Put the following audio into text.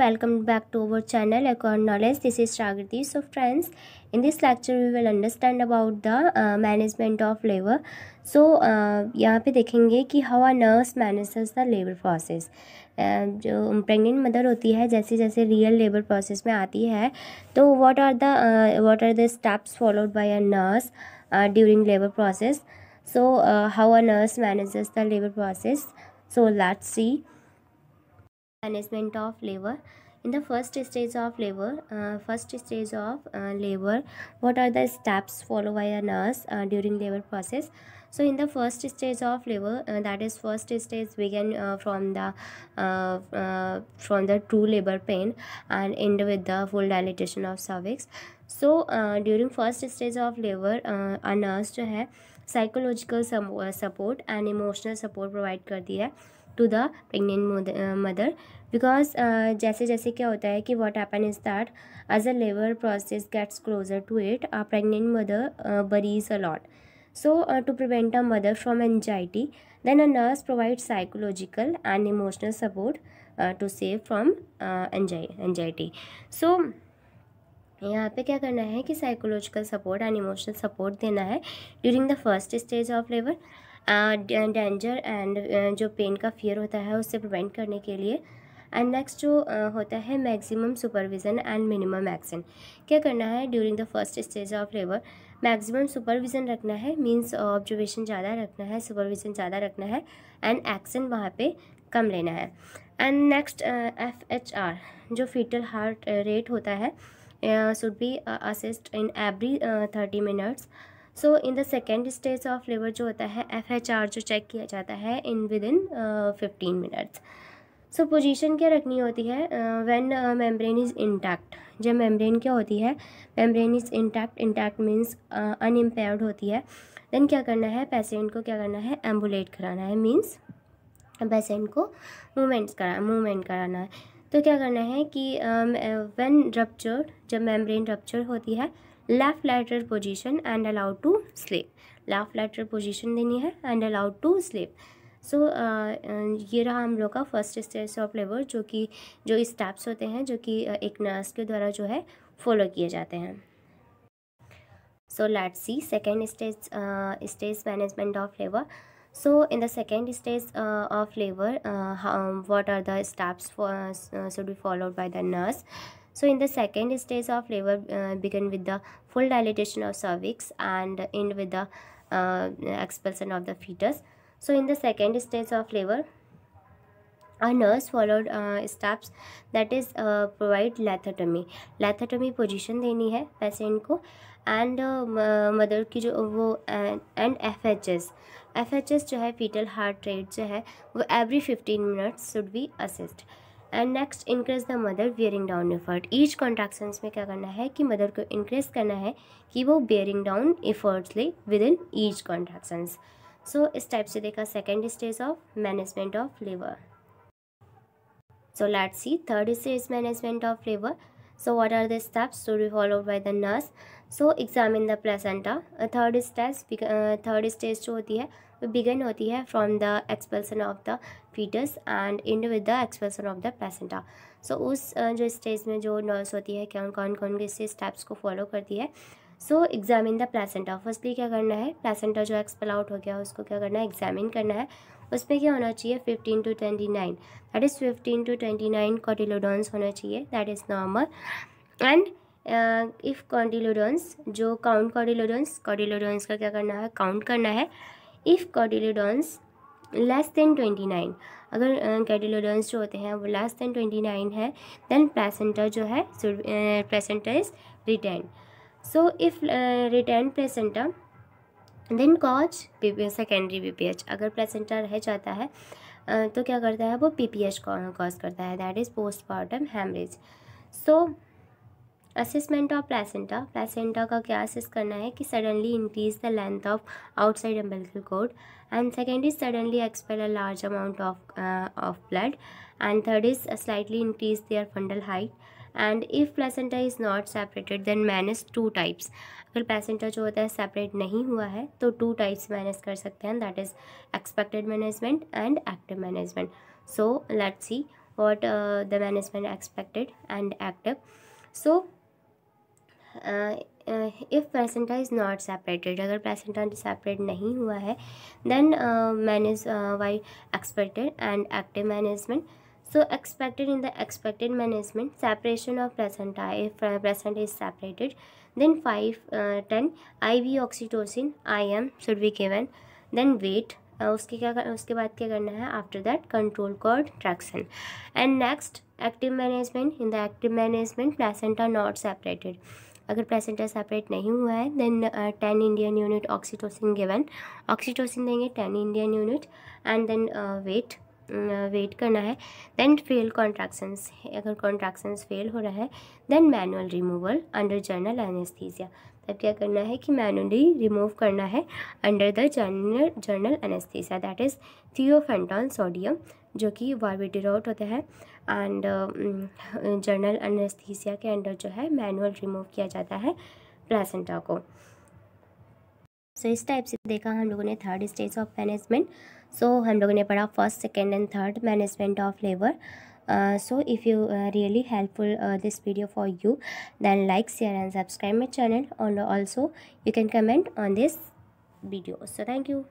welcome back to our channel Acorn Knowledge. This is shagirdi So friends, in this lecture we will understand about the uh, management of labor. So uh, yahan pe dekhenge ki how a nurse manages the labor process. जो pregnant mother होती है जैसे जैसे real labour process में आती है तो what are the what are the steps followed by a nurse during labour process so how a nurse manages the labour process so let's see management of labor in the first stage of labor uh, first stage of uh, labor what are the steps followed by a nurse uh, during labor process so in the first stage of labor uh, that is first stage begin uh, from the uh, from the true labor pain and end with the full dilatation of cervix so during first stage of labor a nurse जो psychological support and emotional support support provide to the pregnant mother because जैसे जैसे क्या होता है कि what happen is that as a labour process gets closer to it a pregnant mother worries a lot so to prevent prevent from mother then a nurse provide psychological and emotional support to save from to so uh, यहाँ पे क्या करना है कि psychological support and emotional support देना है during the first stage of labour danger and uh, जो pain का फियर होता है उससे प्रिवेंट करने के लिए एंड नेक्स्ट जो uh, होता है maximum supervision and minimum action क्या करना है during the first stage of labour maximum supervision रखना है मींस ऑब्जर्वेशन ज़्यादा रखना है सुपरविज़न ज़्यादा रखना है एंड एक्शन वहाँ पे कम लेना है and next F H R जो फीटल हार्ट रेट होता है should be assist in every thirty minutes so in the second stage of liver जो होता है एफ एच आर जो चेक किया जाता है in within fifteen minutes so position क्या रखनी होती है व्हेन मेम्ब्रेन इज़ इंटैक्ट जब मेम्ब्रेन क्या होती है membrane is intact intact means unimpaired होती है देन क्या करना है पेशेंट को क्या करना है एम्बुलेट कराना है मीन्स पेशेंट को मूवमेंट्स करा मूवमेंट कराना है तो क्या करना है कि व्हेन um, uh, रप्चर जब मेम्ब्रेन रप्चर होती है left lateral position and allowed to sleep left lateral position देनी है and allowed to sleep so so, uh, uh, ये रहा हम लोग का फर्स्ट स्टेज ऑफ लेबर जो कि जो स्टेप्स होते हैं जो कि uh, एक नर्स के द्वारा जो है फॉलो किए जाते हैं so let see second stage stage management of labour so in the second stage of labour what are the steps should be followed by the nurse So in the second stage of labor uh, begin with the full dilatation of cervix and end with the uh, expulsion of the fetus. So in the second stage of labor, a nurse followed uh, steps that is uh, provide lithotomy lithotomy position deni hai patient ko and uh, mother ki jo wo and, and fhs fhs jo hai fetal heart rate jo hai wo every 15 minutes should be assessed and next increase the mother bearing down effort each contractions में क्या करना है कि mother को increase करना है कि वो बियरिंग डाउन एफर्ट्स ले within each contractions so इस टाइप से देखा second stage of management of labour so let's see third stage management of labour so what are the steps to be followed by the nurse so examine the placenta third stage third stage जो होती है वो begin होती है from the expulsion of the fetus and end with the expulsion of the placenta so उस जो stage में जो नर्स होती है क्या कौन कौन से स्टेप्स को फॉलो करती है so examine the placenta firstly क्या करना है प्लेसेंटा जो एक्सपेल आउट हो गया उसको क्या करना है एग्जामिन करना है उसमें क्या होना चाहिए fifteen to twenty nine that is fifteen to twenty nine cotyledons होना चाहिए that is normal and if cotyledons जो काउंट कॉडिलोडोन्स कॉडिलोडोन्स का क्या करना है काउंट करना है if cotyledons less than twenty nine अगर कैडिलोडोन्स uh, जो होते हैं वो लेस देन ट्वेंटी नाइन है देन प्लेसेंटा जो है placenta is return so if return placenta then cause secondary P P H अगर प्लेसेंटा रह जाता है uh, तो क्या करता है वो पी पी एच कॉज करता है that is postpartum haemorrhage so assessment of placenta placenta का क्या असेस करना है कि suddenly increase the length of outside umbilical cord and second is suddenly expel a large amount of of blood and third is slightly increase there fundal height and if placenta is not separated then manage two types अगर placenta जो होता है separate नहीं हुआ है तो two types manage कर सकते हैं that is expected management and active management so let's see what the management expected and active so if placenta is not separated अगर प्लेसेंटा सेपरेट नहीं हुआ है then man is why expected and active management so expected in the expected management separation of placenta if uh, is separated then five ten I V oxytocin I M should be given then wait उसके क्या कर, उसके बाद क्या करना है after that control traction and next active management in the active management placenta not separated अगर placenta separate नहीं हुआ है then ten Indian unit oxytocin given oxytocin देंगे ten Indian unit and then wait wait करना है then fail contractions अगर contractions fail हो रहा है then manual removal under general anaesthesia तब क्या करना है कि मैनुअली रिमूव करना है under the general journal anaesthesia that is thiopentone sodium जो कि वार्बिटिरोट होता है एंड जर्नल अनस्थीसिया के अंडर जो है मैनुअल रिमूव किया जाता है प्लेसेंटा को सो so, इस टाइप से देखा हम लोगों ने third stage of management so हम लोगों ने पढ़ा first second and third management of labour so if you really helpful this video for you then like share and subscribe my channel also you can comment on this video so thank you